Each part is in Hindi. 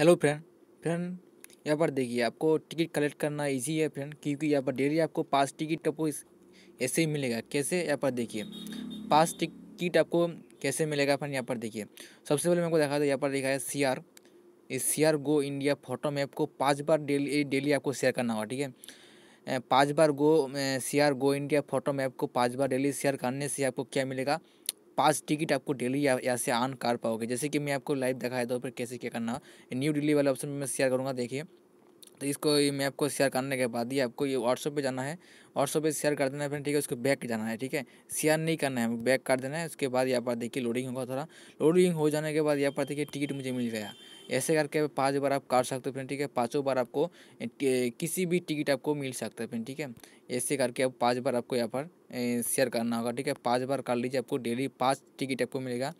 हेलो फ्रेंड फ्रेंड यहाँ पर देखिए आपको टिकट कलेक्ट करना इजी है फ्रेंड क्योंकि यहाँ पर डेली आपको पास टिकट आपको ऐसे ही मिलेगा कैसे यहाँ पर देखिए पास टिकट आपको कैसे मिलेगा फ्रेंड यहाँ पर देखिए सबसे पहले मैं आपको दिखा था यहाँ पर लिखा है सी आर इस C R go India photo में आपको पाँच बार डेली डेली आपको शेयर करना होगा ठीक है पाँच बार go C R go India photo में आपको पाँच बार डेली शेयर करने से आपको क्या मिलेगा पाँच टिकट आपको डेली यहाँ या, से आन कर पाओगे जैसे कि मैं आपको लाइव दिखाया था फिर कैसे क्या करना न्यू दिल्ली वाले ऑप्शन मैं शेयर करूँगा देखिए तो इसको मैं आपको शेयर करने के बाद ही आपको ये व्हाट्सअप पे जाना है व्हाट्सअप पे शेयर कर देना है फिर ठीक है उसको बैक जाना है ठीक है शेयर नहीं करना है बैक कर देना है उसके बाद यहाँ पर देखिए लोडिंग होगा थोड़ा लोडिंग हो जाने के बाद यहाँ पर देखिए टिकट मुझे मिल गया ऐसे करके पाँच बार आप काट सकते हो फ्रेंड ठीक है पाँचों बार आपको किसी भी टिकट आपको मिल सकता है फ्रेंड ठीक है ऐसे करके आप पाँच बार आपको यहाँ पर शेयर करना होगा ठीक है पाँच बार कर लीजिए आपको डेली पाँच टिकट आपको मिलेगा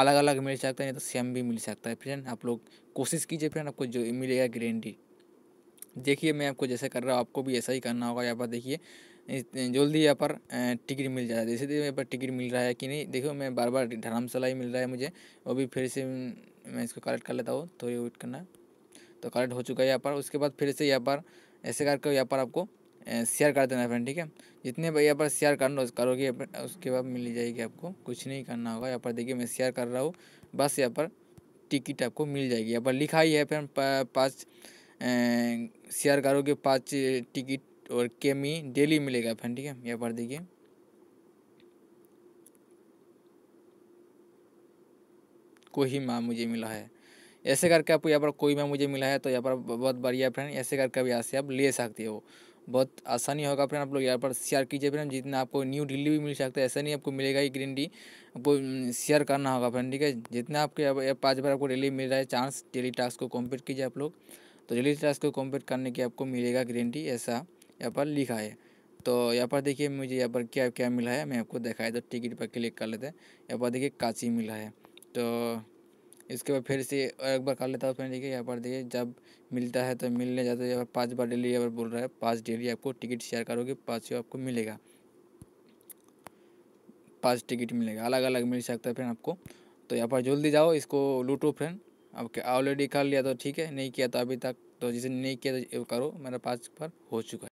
अलग अलग मिल सकता है नहीं तो सेम भी मिल सकता है फ्रेंड आप लोग कोशिश कीजिए फ्रेंड आपको जो मिलेगा गारंटी देखिए मैं आपको जैसे कर रहा हूँ आपको भी ऐसा ही करना होगा यहाँ पर देखिए जल्दी यहाँ पर टिकट मिल जाए जैसे यहाँ पर टिकट मिल रहा है कि नहीं देखो मैं बार बार धर्मशाला ही मिल रहा है मुझे वो भी फिर से मैं इसको कलेक्ट कर लेता हूँ थोड़ी तो वेट करना है तो कलेक्ट हो चुका है यहाँ पर उसके बाद फिर से यहाँ पर ऐसे करके यहाँ पर आपको शेयर कर देना फ्रेंड ठीक है जितने भाई यहाँ पर शेयर करना करोगे उसके बाद मिल जाएगी आपको कुछ नहीं करना होगा यहाँ पर देखिए मैं शेयर कर रहा हूँ बस यहाँ पर टिकट आपको मिल जाएगी यहाँ पर लिखा ही है फिर पाँच शेयर करोगे पाँच टिकट और केमी डेली मिलेगा फ्रेंड ठीक है यहाँ पर देखिए माँ मुझे मिला है ऐसे करके आपको यहाँ पर कोई कोहिमा मुझे मिला है तो यहाँ पर बहुत बढ़िया फ्रेंड ऐसे करके अभी यहाँ से आप ले सकते हो बहुत आसानी होगा फ्रेंड आप लोग यहाँ पर शेयर कीजिए फ्रेंड जितना आपको न्यू दिल्ली भी मिल सकता है ऐसा नहीं आपको मिलेगा ही ग्रीन टी आपको शेयर करना होगा फ्रेंड ठीक है जितना आपके पाँच बार आपको डेली मिल रहा है चांस डेली टास्क को कम्प्लीट कीजिए आप लोग तो डेली टास्क को कम्प्लीट करने की आपको मिलेगा ग्रीन टी ऐसा यहाँ पर लिखा है तो यहाँ पर देखिए मुझे यहाँ पर क्या क्या मिला है मैं आपको दिखाया तो टिकट पर क्लिक कर लेते हैं यहाँ पर देखिए कांची मिला है तो इसके बाद फिर से एक बार कर लेता हूँ देखिए यहाँ पर देखिए जब मिलता है तो मिलने जाते यहाँ पर पाँच बार डेली यहाँ पर बोल रहा है पाँच डेली आपको टिकट शेयर करोगे पाँच आपको मिलेगा पाँच टिकट मिलेगा अलग अलग मिल सकता है फ्रेंड आपको तो यहाँ पर जल्दी जाओ इसको लूटो फ्रेंड अब ऑलरेडी कर लिया तो ठीक है नहीं किया तो अभी तक तो जिसे नहीं किया तो करो मेरा पाँच पर हो चुका है